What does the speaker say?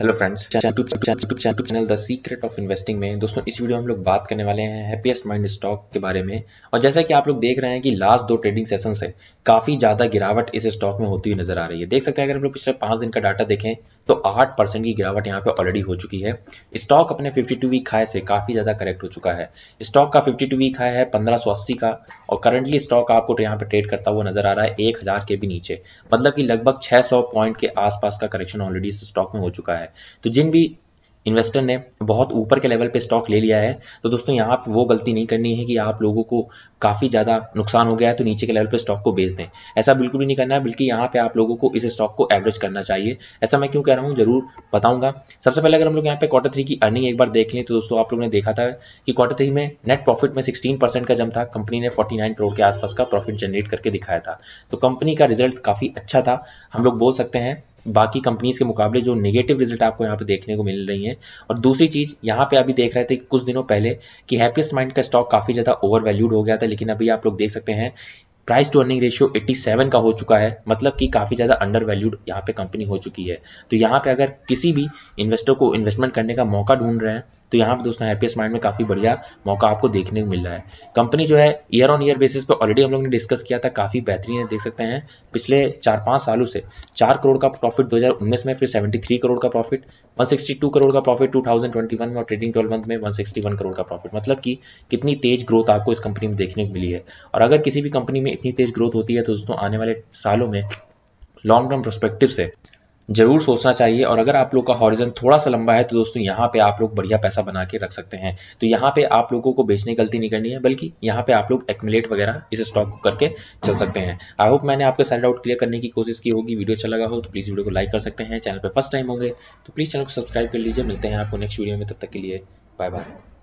hello friends YouTube channel the secret of investing में दोस्तों इस वीडियो में हम लोग बात करने वाले हैं हैप्पीएस्ट माइंड स्टॉक के बारे में और जैसा कि आप लोग देख रहे हैं कि लास्ट दो ट्रेडिंग सेशन से काफ़ी ज़्यादा गिरावट इस स्टॉक में होती हुई नजर आ रही है देख सकते हैं अगर हम लोग पिछले पांच दिन का डाटा देखें तो आठ परसेंट की गिरावट यहाँ पे ऑलरेडी हो चुकी है स्टॉक अपने 52 वीक हाई से काफ़ी ज़्यादा करेक्ट हो चुका है स्टॉक का 52 वीक हाई है 1580 का और करंटली स्टॉक आपको यहाँ पे ट्रेड करता हुआ नजर आ रहा है 1000 के भी नीचे मतलब कि लगभग 600 पॉइंट के आसपास का करेक्शन ऑलरेडी इस स्टॉक में हो चुका है तो जिन भी इन्वेस्टर ने बहुत ऊपर के लेवल पे स्टॉक ले लिया है तो दोस्तों यहाँ आप वो गलती नहीं करनी है कि आप लोगों को काफ़ी ज़्यादा नुकसान हो गया है तो नीचे के लेवल पे स्टॉक को बेच दें ऐसा बिल्कुल भी नहीं करना है बल्कि यहाँ पे आप लोगों को इस स्टॉक को एवरेज करना चाहिए ऐसा मैं क्यों कह रहा हूँ जरूर बताऊंगा सबसे पहले अगर हम लोग यहाँ पे क्वार्टर थ्री की अर्निंग एक बार देख लें तो दोस्तों आप लोगों ने देखा था कि क्वार्टर थ्री में नेट प्रॉफिट में सिक्सटीन का जम था कंपनी ने फोर्टी करोड़ के आसपास का प्रॉफिट जनरेट करके दिखाया था तो कंपनी का रिजल्ट काफ़ी अच्छा था हम लोग बोल सकते हैं बाकी कंपनीज के मुकाबले जो नेगेटिव रिजल्ट आपको यहाँ पे देखने को मिल रही हैं और दूसरी चीज़ यहाँ पे अभी देख रहे थे कुछ दिनों पहले कि हैप्पीस्ट माइंड का स्टॉक काफ़ी ज़्यादा ओवर वैल्यूड हो गया था लेकिन अभी आप लोग देख सकते हैं प्राइस टू अर्निंग रेशियो 87 का हो चुका है मतलब कि काफ़ी ज़्यादा अंडर वैल्यूड यहाँ पे कंपनी हो चुकी है तो यहाँ पे अगर किसी भी इन्वेस्टर को इन्वेस्टमेंट करने का मौका ढूंढ रहे हैं तो यहाँ पे दोस्तों हैप्पीएस्ट माइंड में काफ़ी बढ़िया मौका आपको देखने को मिल रहा है कंपनी जो है ईयर ऑन ईयर बेसिस पर ऑलरेडी हम लोग ने डिस्कस किया था काफ़ी बेहतरीन है देख सकते हैं पिछले चार पाँच सालों से चार करोड़ का प्रॉफिट दो में फिर सेवेंटी करोड़ का प्रॉफिट वन करोड़ का प्रॉफिट टू में और ट्रेडिंग ट्वेल्व मंथ में वन करोड़ का प्रॉफिट मतलब कि कितनी तेज ग्रोथ आपको इस कंपनी में देखने को मिली है और अगर किसी भी कंपनी में इतनी तेज ग्रोथ होती है तो दोस्तों आने वाले सालों में लॉन्ग टर्म प्रोस्पेक्टिव से जरूर सोचना चाहिए और अगर आप लोग का हॉरिजन थोड़ा सा लंबा है तो दोस्तों यहाँ पे आप लोग बढ़िया पैसा बना के रख सकते हैं तो यहाँ पे आप लोगों को बेचने की गलती नहीं करनी है बल्कि यहाँ पे आप लोग एक्मुलेट वगैरह इस स्टॉक को करके चल सकते हैं आई होप मैंने आपका सारे डाउट क्लियर करने की कोशिश की होगी वीडियो अच्छा लगा हो तो प्लीज़ वीडियो को लाइक कर सकते हैं चैनल पर फर्स्ट टाइम होंगे तो प्लीज़ चैनल को सब्सक्राइब कर लीजिए मिलते हैं आपको नेक्स्ट वीडियो में तब तक के लिए बाय बाय